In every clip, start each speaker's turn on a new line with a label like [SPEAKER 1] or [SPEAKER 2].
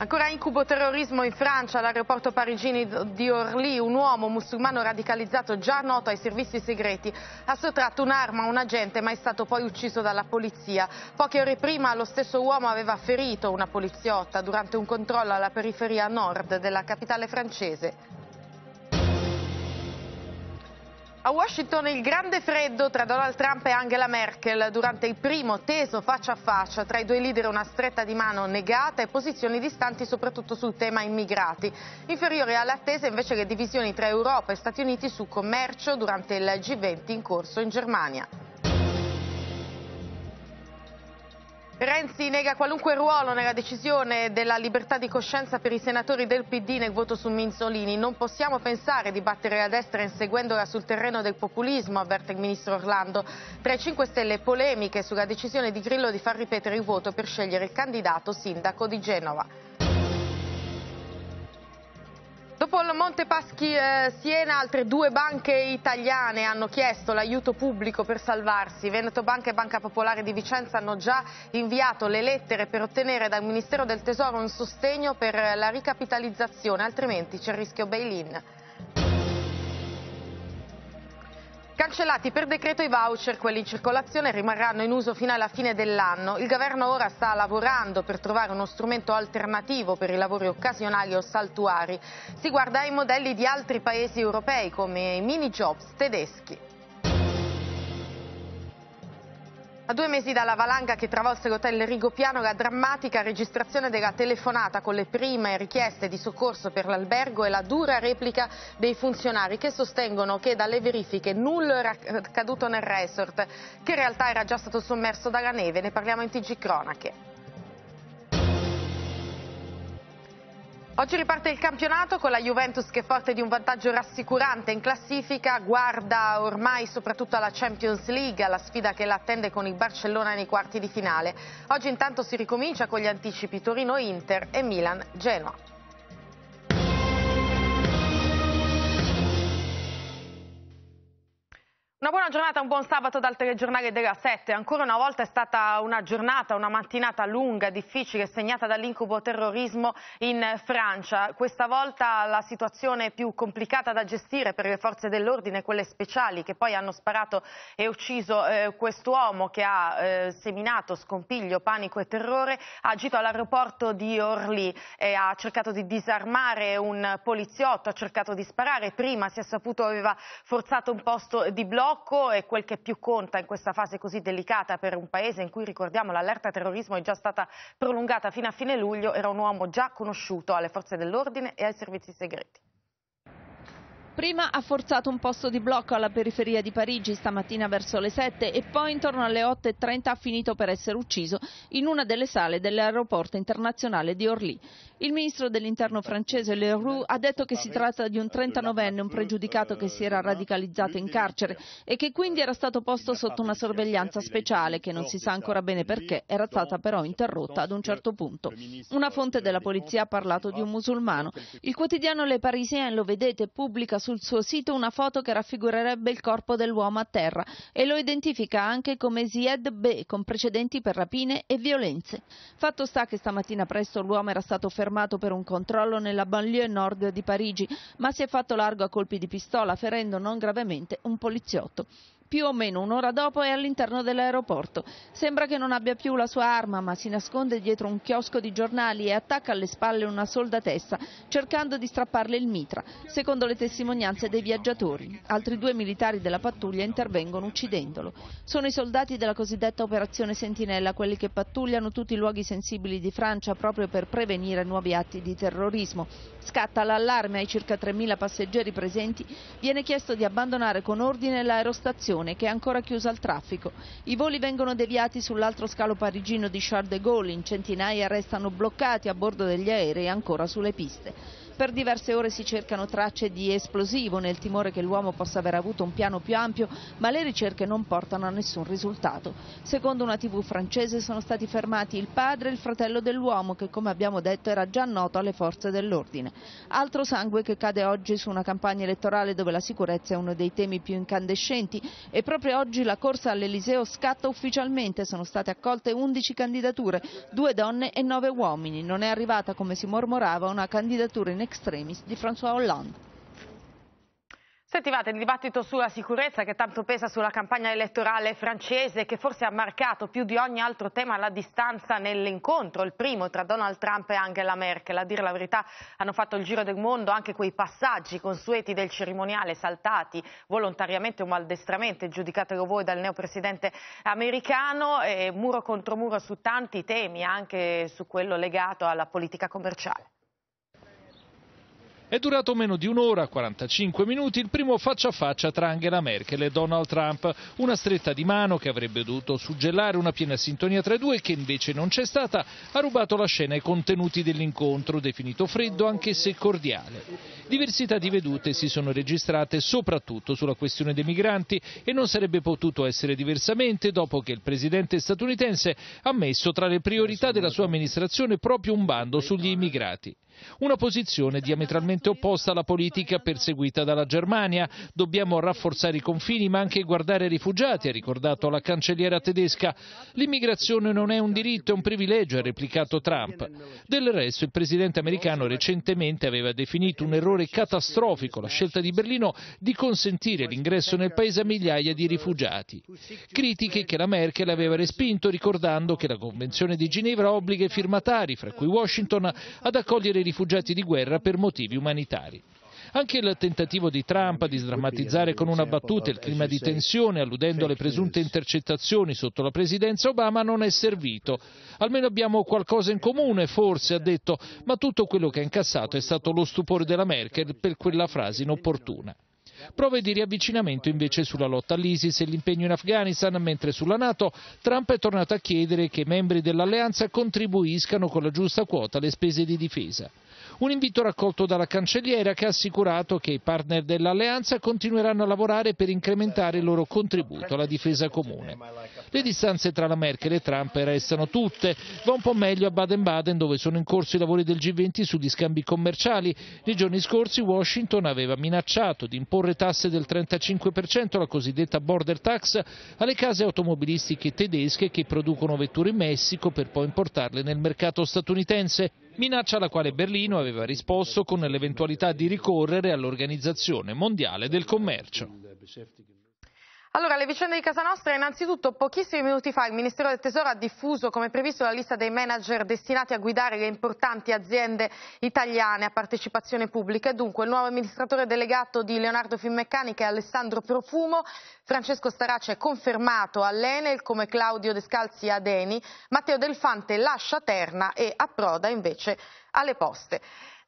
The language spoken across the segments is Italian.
[SPEAKER 1] Ancora incubo terrorismo in Francia, all'aeroporto parigino di Orly, un uomo musulmano radicalizzato già noto ai servizi segreti ha sottratto un'arma a un agente ma è stato poi ucciso dalla polizia. Poche ore prima lo stesso uomo aveva ferito una poliziotta durante un controllo alla periferia nord della capitale francese. A Washington il grande freddo tra Donald Trump e Angela Merkel durante il primo teso faccia a faccia tra i due leader una stretta di mano negata e posizioni distanti soprattutto sul tema immigrati. Inferiore all'attesa invece le divisioni tra Europa e Stati Uniti su commercio durante il G20 in corso in Germania. Renzi nega qualunque ruolo nella decisione della libertà di coscienza per i senatori del PD nel voto su Minzolini. Non possiamo pensare di battere la destra inseguendola sul terreno del populismo, avverte il ministro Orlando. Tra i 5 Stelle polemiche sulla decisione di Grillo di far ripetere il voto per scegliere il candidato sindaco di Genova. Dopo il Monte Paschi eh, Siena, altre due banche italiane hanno chiesto l'aiuto pubblico per salvarsi. Veneto Banca e Banca Popolare di Vicenza hanno già inviato le lettere per ottenere dal Ministero del Tesoro un sostegno per la ricapitalizzazione, altrimenti c'è il rischio bail-in. Cancellati per decreto i voucher, quelli in circolazione rimarranno in uso fino alla fine dell'anno. Il governo ora sta lavorando per trovare uno strumento alternativo per i lavori occasionali o saltuari. Si guarda ai modelli di altri paesi europei come i mini jobs tedeschi. A due mesi dalla valanga che travolse l'hotel Rigopiano, la drammatica registrazione della telefonata con le prime richieste di soccorso per l'albergo e la dura replica dei funzionari che sostengono che dalle verifiche nulla era accaduto nel resort, che in realtà era già stato sommerso dalla neve. Ne parliamo in TG Cronache. Oggi riparte il campionato con la Juventus che forte di un vantaggio rassicurante in classifica guarda ormai soprattutto alla Champions League, alla sfida che l'attende con il Barcellona nei quarti di finale. Oggi intanto si ricomincia con gli anticipi Torino-Inter e Milan-Genoa. Buona giornata, un buon sabato dal telegiornale della 7. Ancora una volta è stata una giornata, una mattinata lunga, difficile, segnata dall'incubo terrorismo in Francia. Questa volta la situazione più complicata da gestire per le forze dell'ordine, quelle speciali che poi hanno sparato e ucciso eh, quest'uomo che ha eh, seminato scompiglio, panico e terrore, ha agito all'aeroporto di Orly e ha cercato di disarmare un poliziotto, ha cercato di sparare, prima si è saputo aveva forzato un posto di blocco poco e quel che più conta in questa fase così delicata per un paese in cui, ricordiamo, l'allerta terrorismo è già stata prolungata fino a fine luglio, era un uomo già conosciuto alle forze dell'ordine e ai servizi segreti
[SPEAKER 2] prima ha forzato un posto di blocco alla periferia di Parigi stamattina verso le 7 e poi intorno alle 8.30 ha finito per essere ucciso in una delle sale dell'aeroporto internazionale di Orly. Il ministro dell'interno francese Leroux ha detto che si tratta di un 39enne, un pregiudicato che si era radicalizzato in carcere e che quindi era stato posto sotto una sorveglianza speciale che non si sa ancora bene perché, era stata però interrotta ad un certo punto. Una fonte della polizia ha parlato di un musulmano. Il quotidiano Le Parisien, lo vedete, pubblica su sul suo sito una foto che raffigurerebbe il corpo dell'uomo a terra e lo identifica anche come Ziad B, con precedenti per rapine e violenze. Fatto sta che stamattina presto l'uomo era stato fermato per un controllo nella banlieue nord di Parigi, ma si è fatto largo a colpi di pistola, ferendo non gravemente un poliziotto. Più o meno un'ora dopo è all'interno dell'aeroporto. Sembra che non abbia più la sua arma, ma si nasconde dietro un chiosco di giornali e attacca alle spalle una soldatessa, cercando di strapparle il mitra, secondo le testimonianze dei viaggiatori. Altri due militari della pattuglia intervengono uccidendolo. Sono i soldati della cosiddetta operazione Sentinella, quelli che pattugliano tutti i luoghi sensibili di Francia proprio per prevenire nuovi atti di terrorismo. Scatta l'allarme ai circa 3.000 passeggeri presenti, viene chiesto di abbandonare con ordine l'aerostazione stazione che è ancora chiusa al traffico. I voli vengono deviati sull'altro scalo parigino di Charles de Gaulle, in centinaia restano bloccati a bordo degli aerei ancora sulle piste. Per diverse ore si cercano tracce di esplosivo nel timore che l'uomo possa aver avuto un piano più ampio, ma le ricerche non portano a nessun risultato. Secondo una tv francese sono stati fermati il padre e il fratello dell'uomo che come abbiamo detto era già noto alle forze dell'ordine. Altro sangue che cade oggi su una campagna elettorale dove la sicurezza è uno dei temi più incandescenti e proprio oggi la corsa all'Eliseo scatta ufficialmente, sono state accolte 11 candidature, due donne e nove uomini. Non è arrivata come si mormorava una candidatura in extremis di François Hollande.
[SPEAKER 1] Sentivate il dibattito sulla sicurezza che tanto pesa sulla campagna elettorale francese che forse ha marcato più di ogni altro tema la distanza nell'incontro, il primo tra Donald Trump e Angela Merkel. A dire la verità hanno fatto il giro del mondo anche quei passaggi consueti del cerimoniale saltati volontariamente o maldestramente, giudicatelo voi dal neopresidente americano, muro contro muro su tanti temi, anche su quello legato alla politica commerciale.
[SPEAKER 3] È durato meno di un'ora, 45 minuti, il primo faccia a faccia tra Angela Merkel e Donald Trump. Una stretta di mano che avrebbe dovuto suggellare una piena sintonia tra i due, che invece non c'è stata, ha rubato la scena ai contenuti dell'incontro, definito freddo anche se cordiale. Diversità di vedute si sono registrate soprattutto sulla questione dei migranti e non sarebbe potuto essere diversamente dopo che il presidente statunitense ha messo tra le priorità della sua amministrazione proprio un bando sugli immigrati. Una posizione diametralmente opposta alla politica perseguita dalla Germania. Dobbiamo rafforzare i confini ma anche guardare ai rifugiati, ha ricordato la cancelliera tedesca. L'immigrazione non è un diritto, è un privilegio, ha replicato Trump. Del resto il presidente americano recentemente aveva definito un errore catastrofico la scelta di Berlino di consentire l'ingresso nel paese a migliaia di rifugiati. Critiche che la Merkel aveva respinto ricordando che la Convenzione di Ginevra obbliga i firmatari, fra cui Washington, ad accogliere rifugiati di guerra per motivi umanitari. Anche il tentativo di Trump di sdrammatizzare con una battuta il clima di tensione, alludendo alle presunte intercettazioni sotto la presidenza Obama, non è servito. Almeno abbiamo qualcosa in comune, forse, ha detto, ma tutto quello che ha incassato è stato lo stupore della Merkel per quella frase inopportuna. Prove di riavvicinamento invece sulla lotta all'ISIS e l'impegno in Afghanistan, mentre sulla Nato Trump è tornato a chiedere che i membri dell'alleanza contribuiscano con la giusta quota alle spese di difesa. Un invito raccolto dalla cancelliera che ha assicurato che i partner dell'alleanza continueranno a lavorare per incrementare il loro contributo alla difesa comune. Le distanze tra la Merkel e Trump restano tutte. Va un po' meglio a Baden-Baden dove sono in corso i lavori del G20 sugli scambi commerciali. Nei giorni scorsi Washington aveva minacciato di imporre tasse del 35%, la cosiddetta border tax, alle case automobilistiche tedesche che producono vetture in Messico per poi importarle nel mercato statunitense minaccia alla quale Berlino aveva risposto con l'eventualità di ricorrere all'Organizzazione Mondiale del Commercio.
[SPEAKER 1] Allora, le vicende di casa nostra, innanzitutto pochissimi minuti fa il Ministero del Tesoro ha diffuso come previsto la lista dei manager destinati a guidare le importanti aziende italiane a partecipazione pubblica dunque il nuovo amministratore delegato di Leonardo Finmeccanica è Alessandro Profumo, Francesco Starace è confermato all'Enel come Claudio Descalzi a Deni, Matteo Delfante lascia Terna e approda invece alle poste.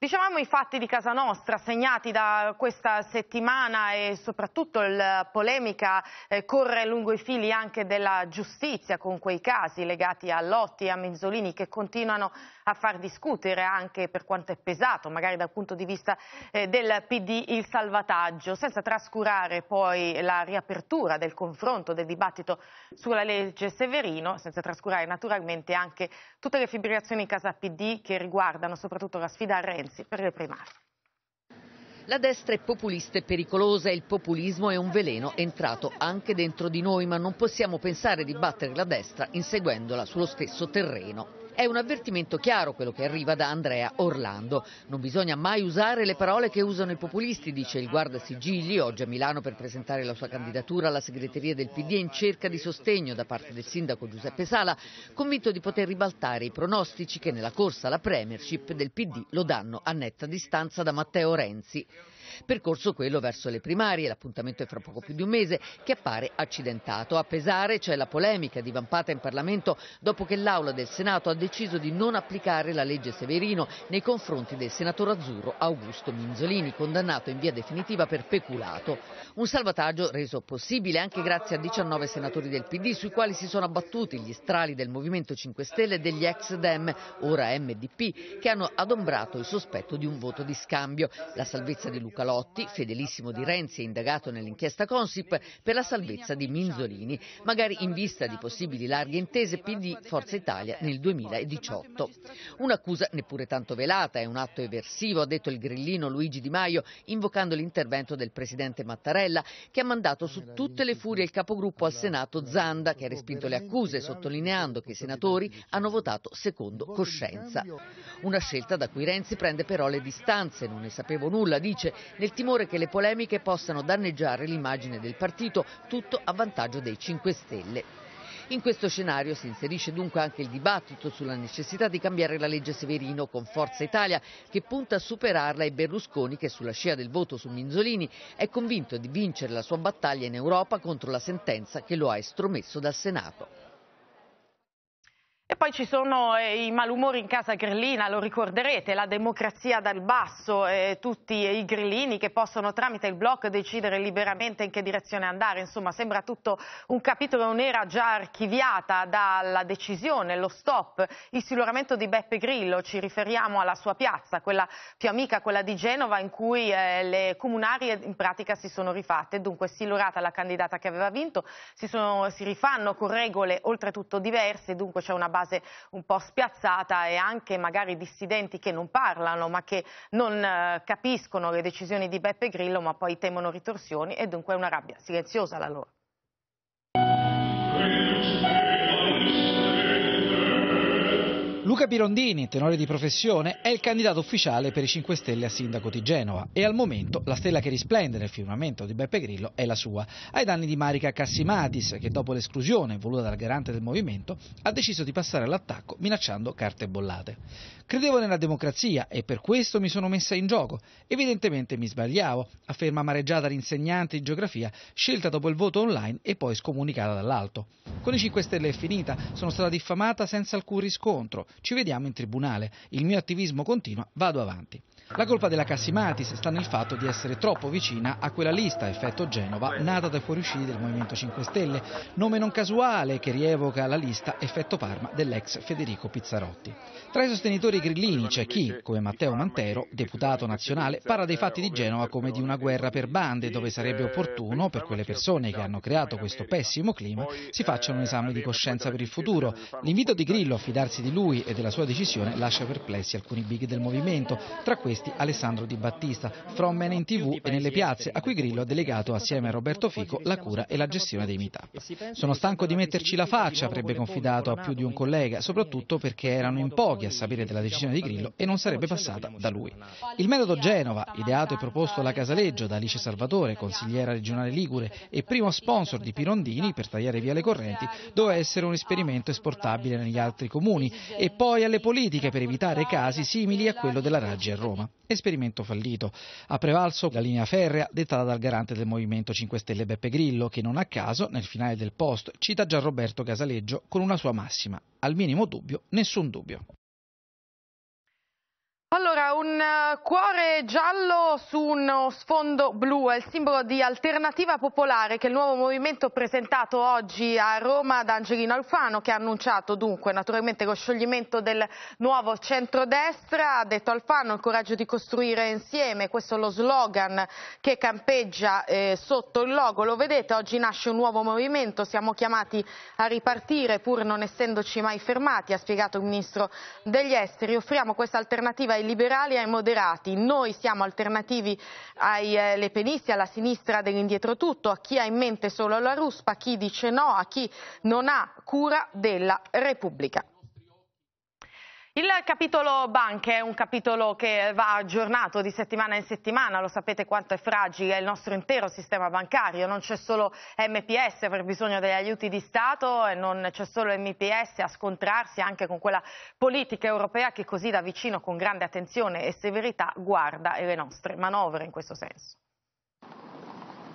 [SPEAKER 1] Diciamo i fatti di casa nostra segnati da questa settimana e soprattutto la polemica eh, corre lungo i fili anche della giustizia con quei casi legati a Lotti e a Menzolini che continuano a far discutere anche per quanto è pesato magari dal punto di vista eh, del PD il salvataggio senza trascurare poi la riapertura del confronto del dibattito sulla legge Severino senza trascurare naturalmente anche tutte le fibrillazioni in casa PD che riguardano soprattutto la sfida a Renzi Renzi per le primarie.
[SPEAKER 4] La destra è populista e pericolosa e il populismo è un veleno entrato anche dentro di noi, ma non possiamo pensare di battere la destra inseguendola sullo stesso terreno. È un avvertimento chiaro quello che arriva da Andrea Orlando. Non bisogna mai usare le parole che usano i populisti, dice il guarda guardasigilli, oggi a Milano per presentare la sua candidatura alla segreteria del PD in cerca di sostegno da parte del sindaco Giuseppe Sala, convinto di poter ribaltare i pronostici che nella corsa alla premiership del PD lo danno a netta distanza da Matteo Renzi percorso quello verso le primarie, l'appuntamento è fra poco più di un mese, che appare accidentato. A pesare c'è la polemica divampata in Parlamento dopo che l'Aula del Senato ha deciso di non applicare la legge Severino nei confronti del senatore azzurro Augusto Minzolini, condannato in via definitiva per peculato. Un salvataggio reso possibile anche grazie a 19 senatori del PD sui quali si sono abbattuti gli strali del Movimento 5 Stelle e degli ex Dem, ora MDP, che hanno adombrato il sospetto di un voto di scambio. La salvezza di Luca Calotti, fedelissimo di Renzi e indagato nell'inchiesta Consip, per la salvezza di Minzolini, magari in vista di possibili larghe intese PD-Forza Italia nel 2018. Un'accusa neppure tanto velata, è un atto eversivo, ha detto il grillino Luigi Di Maio, invocando l'intervento del presidente Mattarella, che ha mandato su tutte le furie il capogruppo al Senato Zanda, che ha respinto le accuse, sottolineando che i senatori hanno votato secondo coscienza. Una scelta da cui Renzi prende però le distanze, non ne sapevo nulla, dice, nel timore che le polemiche possano danneggiare l'immagine del partito, tutto a vantaggio dei 5 Stelle. In questo scenario si inserisce dunque anche il dibattito sulla necessità di cambiare la legge Severino con Forza Italia che punta a superarla e Berlusconi che sulla scia del voto su Minzolini è convinto di vincere la sua battaglia in Europa contro la sentenza che lo ha estromesso dal Senato.
[SPEAKER 1] E poi ci sono eh, i malumori in casa grillina, lo ricorderete, la democrazia dal basso, eh, tutti i grillini che possono tramite il blog decidere liberamente in che direzione andare. Insomma, sembra tutto un capitolo un'era già archiviata dalla decisione, lo stop, il siluramento di Beppe Grillo. Ci riferiamo alla sua piazza, quella più amica, quella di Genova, in cui eh, le comunarie in pratica si sono rifatte. Dunque, silurata la candidata che aveva vinto, si, sono, si rifanno con regole oltretutto diverse, dunque c'è una base fase un po' spiazzata e anche magari dissidenti che non parlano ma che non eh, capiscono le decisioni di Beppe Grillo ma poi temono ritorsioni e dunque è una rabbia silenziosa la loro.
[SPEAKER 5] Luca Birondini, tenore di professione, è il candidato ufficiale per i 5 Stelle a sindaco di Genova e al momento la stella che risplende nel firmamento di Beppe Grillo è la sua, ai danni di Marica Cassimatis che dopo l'esclusione voluta dal garante del movimento ha deciso di passare all'attacco minacciando carte bollate. Credevo nella democrazia e per questo mi sono messa in gioco. Evidentemente mi sbagliavo, afferma amareggiata l'insegnante di geografia scelta dopo il voto online e poi scomunicata dall'alto. Con i 5 Stelle è finita, sono stata diffamata senza alcun riscontro, ci vediamo in tribunale. Il mio attivismo continua, vado avanti. La colpa della Cassimatis sta nel fatto di essere troppo vicina a quella lista effetto Genova nata dai fuoriusciti del Movimento 5 Stelle, nome non casuale che rievoca la lista effetto Parma dell'ex Federico Pizzarotti. Tra i sostenitori grillini c'è chi, come Matteo Mantero, deputato nazionale, parla dei fatti di Genova come di una guerra per bande dove sarebbe opportuno per quelle persone che hanno creato questo pessimo clima si facciano un esame di coscienza per il futuro. L'invito di Grillo a fidarsi di lui e della sua decisione lascia perplessi alcuni big del movimento, tra questi giornalisti Alessandro Di Battista, from Men in tv e nelle piazze, a cui Grillo ha delegato assieme a Roberto Fico la cura e la gestione dei meetup. Sono stanco di metterci la faccia, avrebbe confidato a più di un collega, soprattutto perché erano in pochi a sapere della decisione di Grillo e non sarebbe passata da lui. Il metodo Genova, ideato e proposto alla Casaleggio da Alice Salvatore, consigliera regionale Ligure e primo sponsor di Pirondini per tagliare via le correnti, doveva essere un esperimento esportabile negli altri comuni e poi alle politiche per evitare casi simili a quello della Raggi a Roma. Esperimento fallito. Ha prevalso la linea ferrea dettata dal garante del Movimento 5 Stelle Beppe Grillo, che non a caso, nel finale del post, cita Gianroberto Casaleggio con una sua massima. Al minimo dubbio, nessun dubbio.
[SPEAKER 1] Un eh, cuore giallo su uno sfondo blu è il simbolo di Alternativa Popolare che il nuovo movimento presentato oggi a Roma da Angelino Alfano che ha annunciato dunque naturalmente lo scioglimento del nuovo centrodestra, ha detto Alfano il coraggio di costruire insieme, questo è lo slogan che campeggia eh, sotto il logo, lo vedete oggi nasce un nuovo movimento, siamo chiamati a ripartire pur non essendoci mai fermati, ha spiegato il Ministro degli Esteri, offriamo questa alternativa ai liberali e ai moderati. Noi siamo alternativi ai eh, lepenisti, alla sinistra dell'indietro tutto, a chi ha in mente solo la ruspa, a chi dice no, a chi non ha cura della Repubblica. Il capitolo banche è un capitolo che va aggiornato di settimana in settimana, lo sapete quanto è fragile il nostro intero sistema bancario, non c'è solo MPS per bisogno degli aiuti di Stato e non c'è solo MPS a scontrarsi anche con quella politica europea che così da vicino con grande attenzione e severità guarda le nostre manovre in questo senso.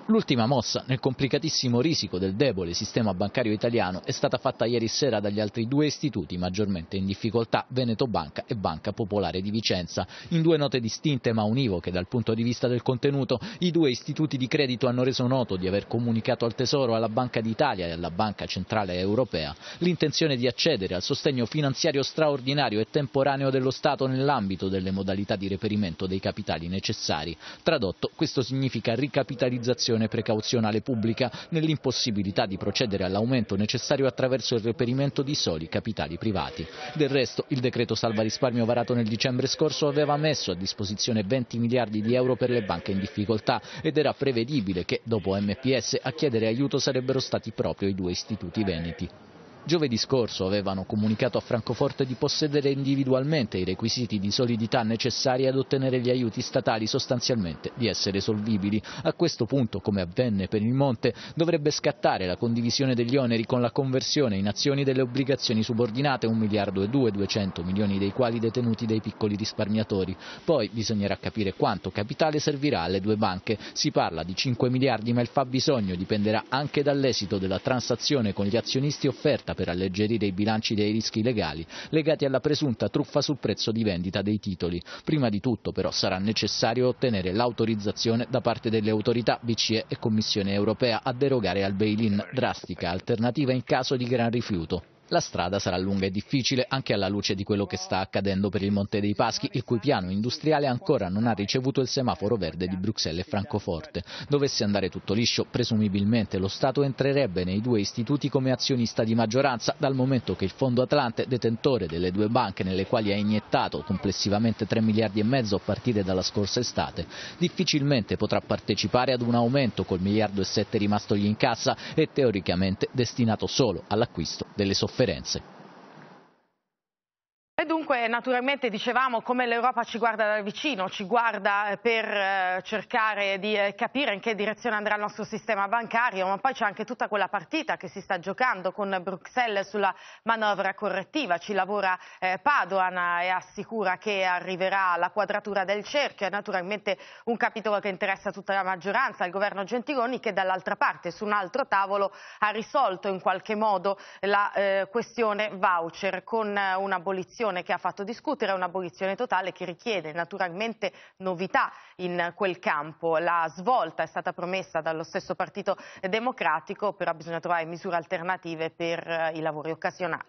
[SPEAKER 6] L'ultima mossa nel complicatissimo risico del debole sistema bancario italiano è stata fatta ieri sera dagli altri due istituti maggiormente in difficoltà, Veneto Banca e Banca Popolare di Vicenza. In due note distinte ma univoche dal punto di vista del contenuto, i due istituti di credito hanno reso noto di aver comunicato al Tesoro, alla Banca d'Italia e alla Banca Centrale Europea l'intenzione di accedere al sostegno finanziario straordinario e temporaneo dello Stato nell'ambito delle modalità di reperimento dei capitali necessari. Tradotto, questo significa ricapitalizzazione amministrazione precauzionale pubblica nell'impossibilità di procedere all'aumento necessario attraverso il reperimento di soli capitali privati. Del resto il decreto salva risparmio varato nel dicembre scorso aveva messo a disposizione 20 miliardi di euro per le banche in difficoltà ed era prevedibile che dopo MPS a chiedere aiuto sarebbero stati proprio i due istituti veneti. Giovedì scorso avevano comunicato a Francoforte di possedere individualmente i requisiti di solidità necessari ad ottenere gli aiuti statali sostanzialmente di essere solvibili. A questo punto, come avvenne per il Monte, dovrebbe scattare la condivisione degli oneri con la conversione in azioni delle obbligazioni subordinate 1 miliardo e 2 200 milioni dei quali detenuti dai piccoli risparmiatori. Poi bisognerà capire quanto capitale servirà alle due banche. Si parla di 5 miliardi ma il fabbisogno dipenderà anche dall'esito della transazione con gli azionisti offerta per alleggerire i bilanci dei rischi legali legati alla presunta truffa sul prezzo di vendita dei titoli. Prima di tutto però sarà necessario ottenere l'autorizzazione da parte delle autorità BCE e Commissione europea a derogare al bail-in drastica alternativa in caso di gran rifiuto. La strada sarà lunga e difficile anche alla luce di quello che sta accadendo per il Monte dei Paschi, il cui piano industriale ancora non ha ricevuto il semaforo verde di Bruxelles e Francoforte. Dovesse andare tutto liscio, presumibilmente lo Stato entrerebbe nei due istituti come azionista di maggioranza, dal momento che il Fondo Atlante, detentore delle due banche nelle quali ha iniettato complessivamente 3 miliardi e mezzo a partire dalla scorsa estate, difficilmente potrà partecipare ad un aumento col miliardo e 7 rimastogli in cassa e teoricamente destinato solo all'acquisto delle sofferenze sofferenze.
[SPEAKER 1] Dunque naturalmente dicevamo come l'Europa ci guarda da vicino, ci guarda eh, per eh, cercare di eh, capire in che direzione andrà il nostro sistema bancario, ma poi c'è anche tutta quella partita che si sta giocando con Bruxelles sulla manovra correttiva, ci lavora Padoan e assicura che arriverà la quadratura del cerchio, è naturalmente un capitolo che interessa tutta la maggioranza, il governo Gentiloni che dall'altra parte su un altro tavolo ha risolto in qualche modo la questione voucher con un'abolizione che ha fatto discutere un'abolizione totale che richiede naturalmente novità in quel campo. La svolta è stata promessa dallo stesso Partito Democratico, però bisogna trovare misure alternative per eh, i lavori occasionali.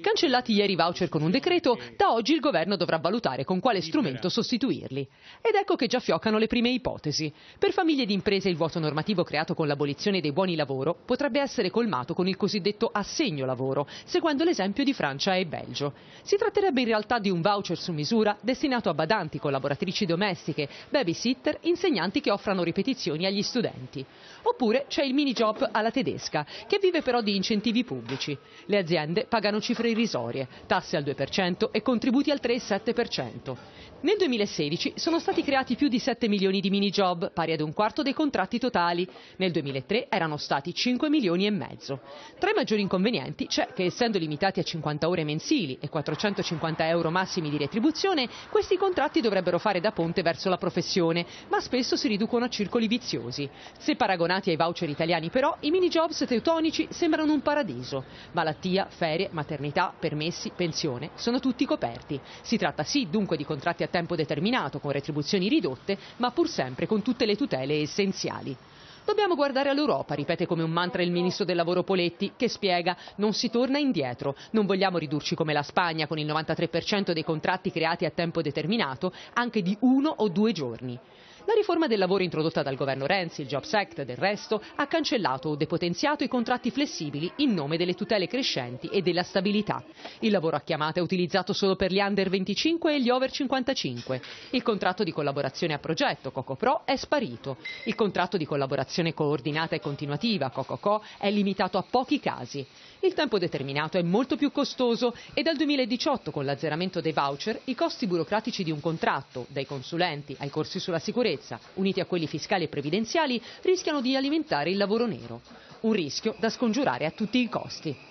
[SPEAKER 7] Cancellati ieri i voucher con un decreto, da oggi il governo dovrà valutare con quale strumento sostituirli. Ed ecco che già fioccano le prime ipotesi. Per famiglie ed imprese il vuoto normativo creato con l'abolizione dei buoni lavoro potrebbe essere colmato con il cosiddetto assegno lavoro, seguendo l'esempio di Francia e Belgio. Si tratterebbe in realtà di un voucher su misura destinato a badanti, collaboratrici domestiche, babysitter, insegnanti che offrano ripetizioni agli studenti. Oppure c'è il mini job alla tedesca, che vive però di incentivi pubblici. Le aziende pagano pagano cifre irrisorie, tasse al 2% e contributi al 3,7%. Nel 2016 sono stati creati più di 7 milioni di minijob, pari ad un quarto dei contratti totali. Nel 2003 erano stati 5 milioni e mezzo. Tra i maggiori inconvenienti c'è che, essendo limitati a 50 ore mensili e 450 euro massimi di retribuzione, questi contratti dovrebbero fare da ponte verso la professione, ma spesso si riducono a circoli viziosi. Se paragonati ai voucher italiani, però, i minijobs teutonici sembrano un paradiso. Malattia, ferie, maternità, permessi, pensione sono tutti coperti. Si tratta sì dunque di contratti a tempo determinato, con retribuzioni ridotte, ma pur sempre con tutte le tutele essenziali. Dobbiamo guardare all'Europa, ripete come un mantra il ministro del lavoro Poletti, che spiega non si torna indietro, non vogliamo ridurci come la Spagna con il 93% dei contratti creati a tempo determinato, anche di uno o due giorni. La riforma del lavoro introdotta dal governo Renzi, il Jobs Act del resto, ha cancellato o depotenziato i contratti flessibili in nome delle tutele crescenti e della stabilità. Il lavoro a chiamata è utilizzato solo per gli under 25 e gli over 55. Il contratto di collaborazione a progetto, COCOPRO, è sparito. Il contratto di collaborazione coordinata e continuativa, COCOCO, è limitato a pochi casi. Il tempo determinato è molto più costoso e dal 2018, con l'azzeramento dei voucher, i costi burocratici di un contratto, dai consulenti ai corsi sulla sicurezza, sicurezza, uniti a quelli fiscali e previdenziali, rischiano di alimentare il lavoro nero. Un rischio da scongiurare a tutti i costi.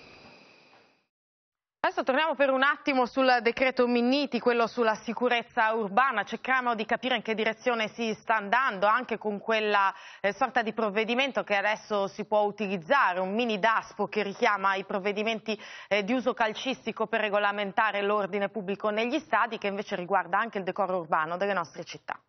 [SPEAKER 1] Adesso torniamo per un attimo sul decreto Minniti, quello sulla sicurezza urbana. Cerchiamo di capire in che direzione si sta andando, anche con quella eh, sorta di provvedimento che adesso si può utilizzare, un mini DASPO che richiama i provvedimenti eh, di uso calcistico per regolamentare l'ordine pubblico negli stadi, che invece riguarda anche il decoro urbano delle nostre città.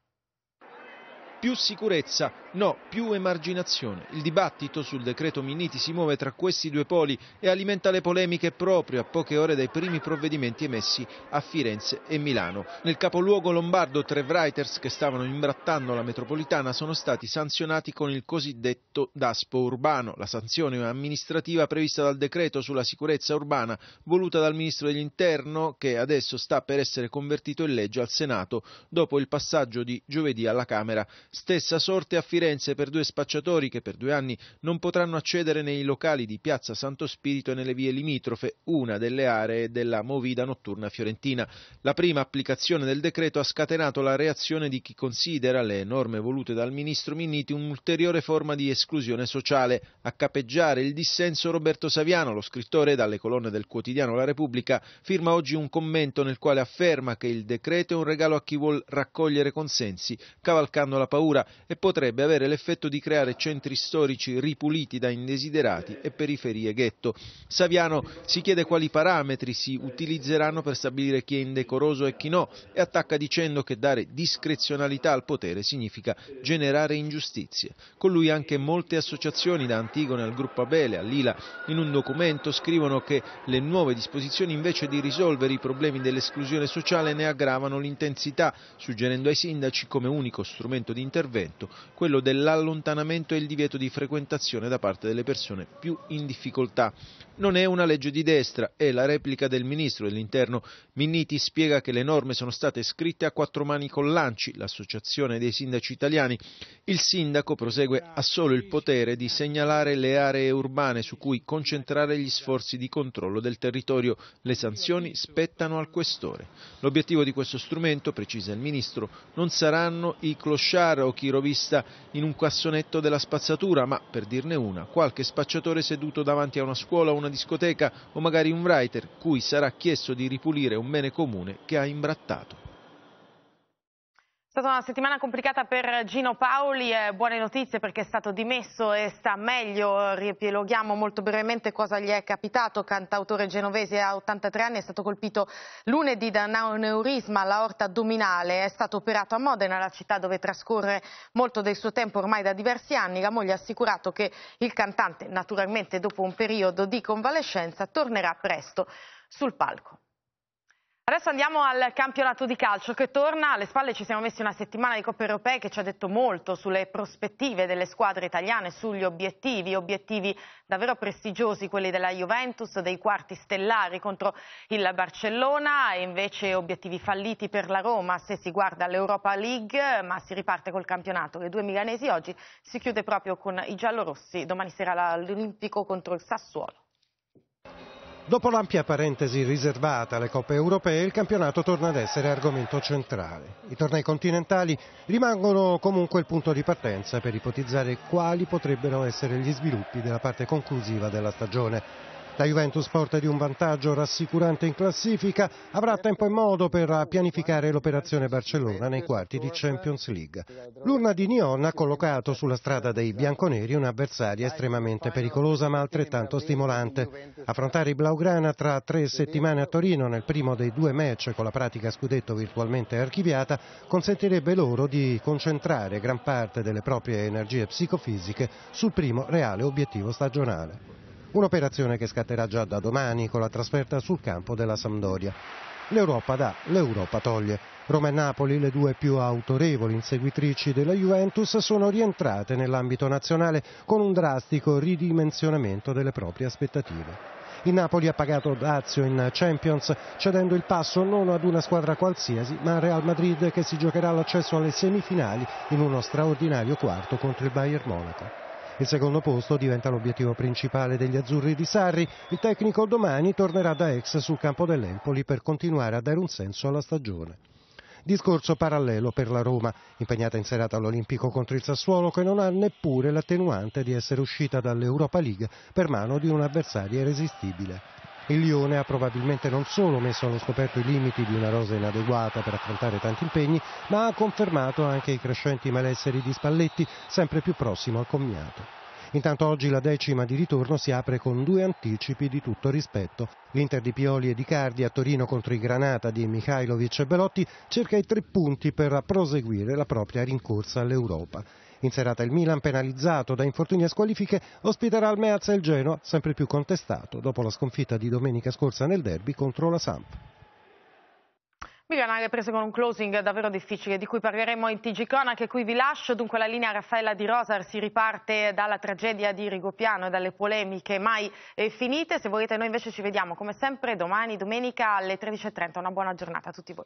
[SPEAKER 8] Più sicurezza, no, più emarginazione. Il dibattito sul decreto Minniti si muove tra questi due poli e alimenta le polemiche proprio a poche ore dai primi provvedimenti emessi a Firenze e Milano. Nel capoluogo lombardo tre writers che stavano imbrattando la metropolitana sono stati sanzionati con il cosiddetto DASPO urbano, la sanzione amministrativa prevista dal decreto sulla sicurezza urbana voluta dal Ministro dell'Interno che adesso sta per essere convertito in legge al Senato dopo il passaggio di giovedì alla Camera Stessa sorte a Firenze per due spacciatori che per due anni non potranno accedere nei locali di Piazza Santo Spirito e nelle vie limitrofe, una delle aree della movida notturna fiorentina. La prima applicazione del decreto ha scatenato la reazione di chi considera le norme volute dal ministro Minniti un'ulteriore forma di esclusione sociale. A capeggiare il dissenso Roberto Saviano, lo scrittore dalle colonne del quotidiano La Repubblica, firma oggi un commento nel quale afferma che il decreto è un regalo a chi vuol raccogliere consensi, cavalcando la paura paura e potrebbe avere l'effetto di creare centri storici ripuliti da indesiderati e periferie ghetto. Saviano si chiede quali parametri si utilizzeranno per stabilire chi è indecoroso e chi no e attacca dicendo che dare discrezionalità al potere significa generare ingiustizie. Con lui anche molte associazioni, da Antigone al gruppo Abele, all'Ila, in un documento scrivono che le nuove disposizioni invece di risolvere i problemi dell'esclusione sociale ne aggravano l'intensità, suggerendo ai sindaci come unico strumento di intervento, quello dell'allontanamento e il divieto di frequentazione da parte delle persone più in difficoltà. Non è una legge di destra, è la replica del ministro dell'interno Minniti spiega che le norme sono state scritte a quattro mani con l'ANCI, l'associazione dei sindaci italiani. Il sindaco, prosegue, ha solo il potere di segnalare le aree urbane su cui concentrare gli sforzi di controllo del territorio. Le sanzioni spettano al questore. L'obiettivo di questo strumento, precisa il ministro, non saranno i clochard barra o rovista in un cassonetto della spazzatura, ma per dirne una, qualche spacciatore seduto davanti a una scuola o una discoteca o magari un writer cui sarà chiesto di ripulire un bene comune che ha imbrattato.
[SPEAKER 1] È stata una settimana complicata per Gino Paoli, eh, buone notizie perché è stato dimesso e sta meglio, riepiloghiamo molto brevemente cosa gli è capitato, cantautore genovese a 83 anni è stato colpito lunedì da un aneurisma all'aorta addominale, è stato operato a Modena, la città dove trascorre molto del suo tempo ormai da diversi anni, la moglie ha assicurato che il cantante naturalmente dopo un periodo di convalescenza tornerà presto sul palco. Adesso andiamo al campionato di calcio che torna, alle spalle ci siamo messi una settimana di Coppe Europee che ci ha detto molto sulle prospettive delle squadre italiane, sugli obiettivi, obiettivi davvero prestigiosi quelli della Juventus, dei quarti stellari contro il Barcellona e invece obiettivi falliti per la Roma se si guarda l'Europa League, ma si riparte col campionato, le due milanesi oggi si chiude proprio con i giallorossi, domani sera l'Olimpico contro il Sassuolo.
[SPEAKER 9] Dopo l'ampia parentesi riservata alle coppe europee, il campionato torna ad essere argomento centrale. I tornei continentali rimangono comunque il punto di partenza per ipotizzare quali potrebbero essere gli sviluppi della parte conclusiva della stagione. La Juventus porta di un vantaggio rassicurante in classifica, avrà tempo e modo per pianificare l'operazione Barcellona nei quarti di Champions League. L'urna di Nyon ha collocato sulla strada dei bianconeri un'avversaria estremamente pericolosa ma altrettanto stimolante. Affrontare i Blaugrana tra tre settimane a Torino nel primo dei due match con la pratica scudetto virtualmente archiviata consentirebbe loro di concentrare gran parte delle proprie energie psicofisiche sul primo reale obiettivo stagionale. Un'operazione che scatterà già da domani con la trasferta sul campo della Sampdoria. L'Europa dà, l'Europa toglie. Roma e Napoli, le due più autorevoli inseguitrici della Juventus, sono rientrate nell'ambito nazionale con un drastico ridimensionamento delle proprie aspettative. Il Napoli ha pagato Dazio in Champions cedendo il passo non ad una squadra qualsiasi ma al Real Madrid che si giocherà l'accesso alle semifinali in uno straordinario quarto contro il Bayern Monaco. Il secondo posto diventa l'obiettivo principale degli azzurri di Sarri. Il tecnico domani tornerà da ex sul campo dell'Empoli per continuare a dare un senso alla stagione. Discorso parallelo per la Roma, impegnata in serata all'Olimpico contro il Sassuolo che non ha neppure l'attenuante di essere uscita dall'Europa League per mano di un avversario irresistibile il Lione ha probabilmente non solo messo allo scoperto i limiti di una rosa inadeguata per affrontare tanti impegni, ma ha confermato anche i crescenti malesseri di Spalletti, sempre più prossimo al commiato. Intanto oggi la decima di ritorno si apre con due anticipi di tutto rispetto. L'Inter di Pioli e di Cardi a Torino contro i Granata di Mikhailovic e Belotti cerca i tre punti per proseguire la propria rincorsa all'Europa. In serata il Milan, penalizzato da infortuni e squalifiche, ospiterà al Meaz e il Genoa, sempre più contestato dopo la sconfitta di domenica scorsa nel derby contro la Samp.
[SPEAKER 1] Milionarie prese con un closing davvero difficile di cui parleremo in TG che qui vi lascio, dunque la linea Raffaella di Rosar si riparte dalla tragedia di Rigopiano e dalle polemiche mai eh, finite, se volete noi invece ci vediamo come sempre domani domenica alle 13.30, una buona giornata a tutti voi.